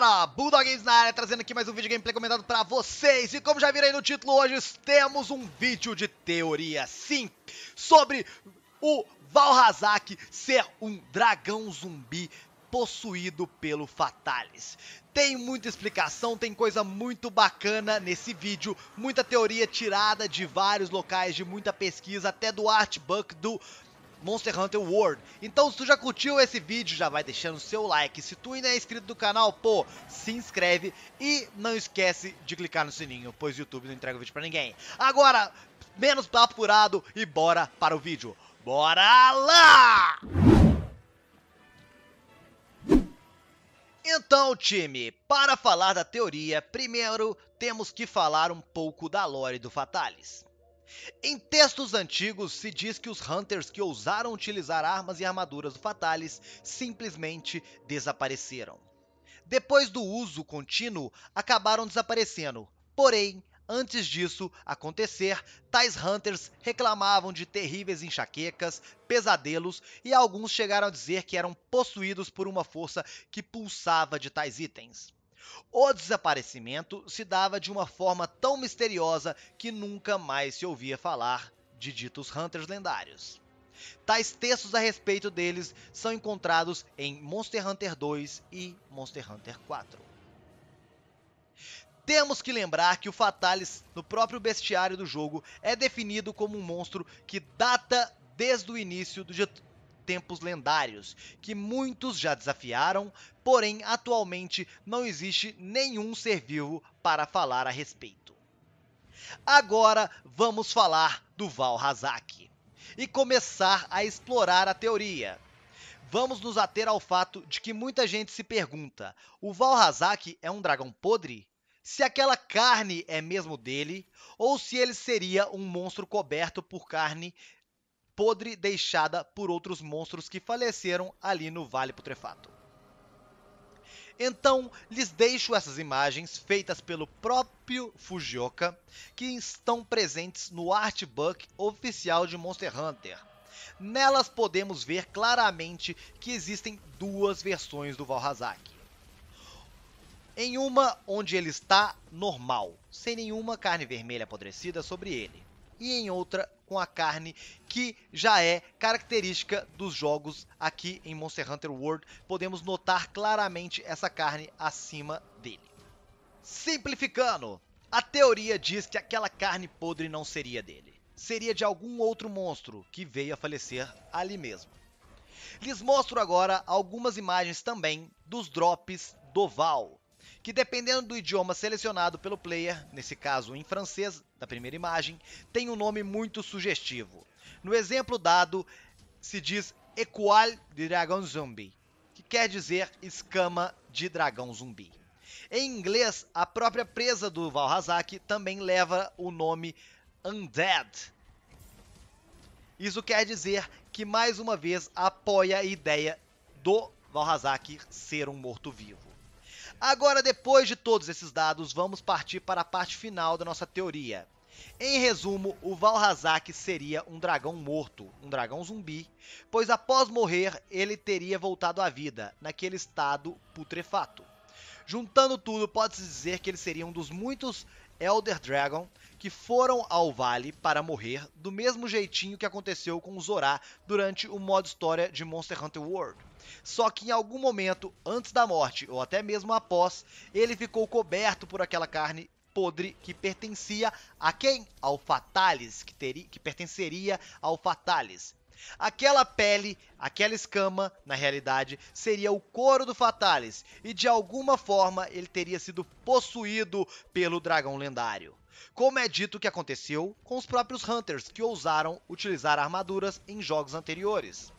galera, Bulldog Games na área, trazendo aqui mais um vídeo gameplay comentado pra vocês. E como já aí no título hoje, temos um vídeo de teoria, sim, sobre o Valhazak ser um dragão zumbi possuído pelo Fatalis. Tem muita explicação, tem coisa muito bacana nesse vídeo, muita teoria tirada de vários locais, de muita pesquisa, até do artbook do Monster Hunter World. Então se tu já curtiu esse vídeo, já vai deixando o seu like. Se tu ainda é inscrito do canal, pô, se inscreve e não esquece de clicar no sininho, pois o YouTube não entrega o vídeo pra ninguém. Agora, menos papo furado e bora para o vídeo. Bora lá! Então, time, para falar da teoria, primeiro temos que falar um pouco da lore do Fatalis. Em textos antigos, se diz que os Hunters que ousaram utilizar armas e armaduras do Fatalis simplesmente desapareceram. Depois do uso contínuo, acabaram desaparecendo. Porém, antes disso acontecer, tais Hunters reclamavam de terríveis enxaquecas, pesadelos e alguns chegaram a dizer que eram possuídos por uma força que pulsava de tais itens. O desaparecimento se dava de uma forma tão misteriosa que nunca mais se ouvia falar de ditos Hunters lendários. Tais textos a respeito deles são encontrados em Monster Hunter 2 e Monster Hunter 4. Temos que lembrar que o Fatalis, no próprio bestiário do jogo, é definido como um monstro que data desde o início do, tempos lendários, que muitos já desafiaram, porém atualmente não existe nenhum ser vivo para falar a respeito. Agora vamos falar do Valhazak e começar a explorar a teoria. Vamos nos ater ao fato de que muita gente se pergunta: o Valhazak é um dragão podre? se aquela carne é mesmo dele ou se ele seria um monstro coberto por carne podre deixada por outros monstros que faleceram ali no Vale Putrefato. Então, lhes deixo essas imagens feitas pelo próprio Fujioka, que estão presentes no artbook oficial de Monster Hunter. Nelas podemos ver claramente que existem duas versões do Valhazak. Em uma onde ele está normal, sem nenhuma carne vermelha apodrecida sobre ele e em outra com a carne, que já é característica dos jogos aqui em Monster Hunter World. Podemos notar claramente essa carne acima dele. Simplificando, a teoria diz que aquela carne podre não seria dele. Seria de algum outro monstro que veio a falecer ali mesmo. Lhes mostro agora algumas imagens também dos drops do Val, que dependendo do idioma selecionado pelo player, nesse caso em francês, da primeira imagem, tem um nome muito sugestivo. No exemplo dado, se diz Equal de Dragon Zombie, que quer dizer escama de dragão zumbi. Em inglês, a própria presa do Valhazak também leva o nome Undead. Isso quer dizer que, mais uma vez, apoia a ideia do Valhazak ser um morto-vivo. Agora, depois de todos esses dados, vamos partir para a parte final da nossa teoria. Em resumo, o Valhazak seria um dragão morto, um dragão zumbi, pois após morrer ele teria voltado à vida, naquele estado putrefato. Juntando tudo, pode-se dizer que ele seria um dos muitos Elder Dragon, que foram ao vale para morrer do mesmo jeitinho que aconteceu com Zorá durante o modo história de Monster Hunter World. Só que em algum momento antes da morte ou até mesmo após, ele ficou coberto por aquela carne podre que pertencia a quem? Ao Fatalis, que, teria, que pertenceria ao Fatalis, Aquela pele, aquela escama, na realidade, seria o couro do Fatalis, e de alguma forma ele teria sido possuído pelo dragão lendário. Como é dito que aconteceu com os próprios Hunters que ousaram utilizar armaduras em jogos anteriores.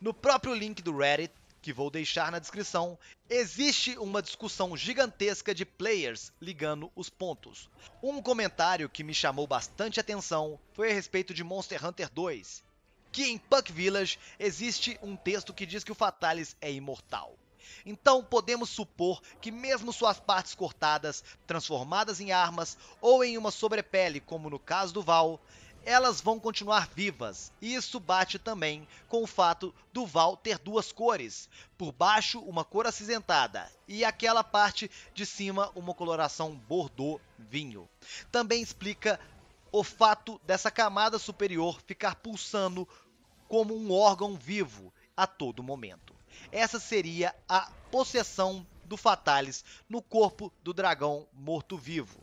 No próprio link do Reddit, que vou deixar na descrição, existe uma discussão gigantesca de players ligando os pontos. Um comentário que me chamou bastante atenção foi a respeito de Monster Hunter 2, que em Puck Village existe um texto que diz que o Fatalis é imortal. Então podemos supor que mesmo suas partes cortadas, transformadas em armas ou em uma sobrepele, como no caso do Val, elas vão continuar vivas. E isso bate também com o fato do Val ter duas cores, por baixo uma cor acinzentada e aquela parte de cima uma coloração bordeaux vinho. Também explica o fato dessa camada superior ficar pulsando como um órgão vivo a todo momento. Essa seria a possessão do Fatalis no corpo do dragão morto-vivo.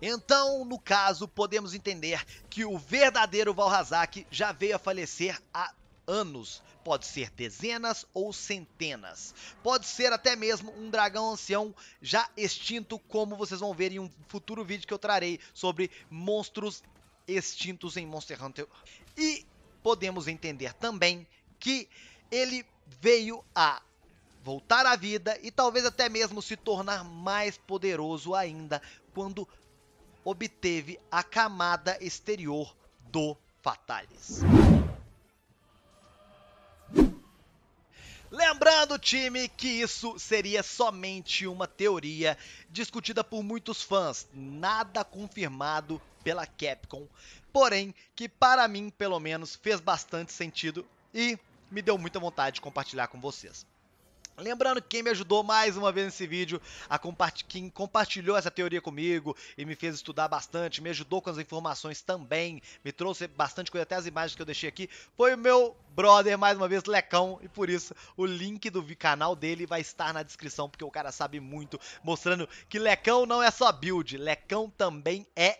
Então, no caso, podemos entender que o verdadeiro Valhazak já veio a falecer há anos, pode ser dezenas ou centenas. Pode ser até mesmo um dragão ancião já extinto, como vocês vão ver em um futuro vídeo que eu trarei sobre monstros extintos em Monster Hunter. E podemos entender também que ele veio a voltar à vida e talvez até mesmo se tornar mais poderoso ainda quando obteve a camada exterior do Fatalis. Lembrando, time, que isso seria somente uma teoria discutida por muitos fãs, nada confirmado pela Capcom, porém que para mim, pelo menos, fez bastante sentido e me deu muita vontade de compartilhar com vocês. Lembrando que quem me ajudou mais uma vez nesse vídeo, quem compartilhou essa teoria comigo e me fez estudar bastante, me ajudou com as informações também, me trouxe bastante coisa, até as imagens que eu deixei aqui, foi o meu brother, mais uma vez, Lecão, e por isso o link do canal dele vai estar na descrição, porque o cara sabe muito, mostrando que Lecão não é só build, Lecão também é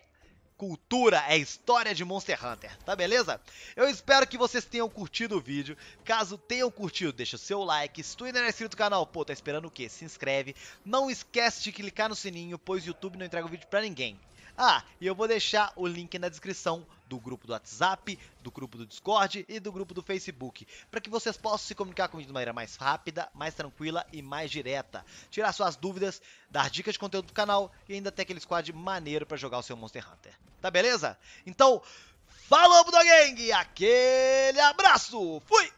cultura, é história de Monster Hunter, tá beleza? Eu espero que vocês tenham curtido o vídeo, caso tenham curtido, deixa o seu like, se tu ainda não é inscrito no canal, pô, tá esperando o quê? Se inscreve, não esquece de clicar no sininho, pois o YouTube não entrega o vídeo pra ninguém. Ah, e eu vou deixar o link na descrição do grupo do WhatsApp, do grupo do Discord e do grupo do Facebook, para que vocês possam se comunicar comigo de maneira mais rápida, mais tranquila e mais direta, tirar suas dúvidas, dar dicas de conteúdo do canal e ainda ter aquele squad maneiro para jogar o seu Monster Hunter. Tá beleza? Então, falou, Budogang! Aquele abraço! Fui!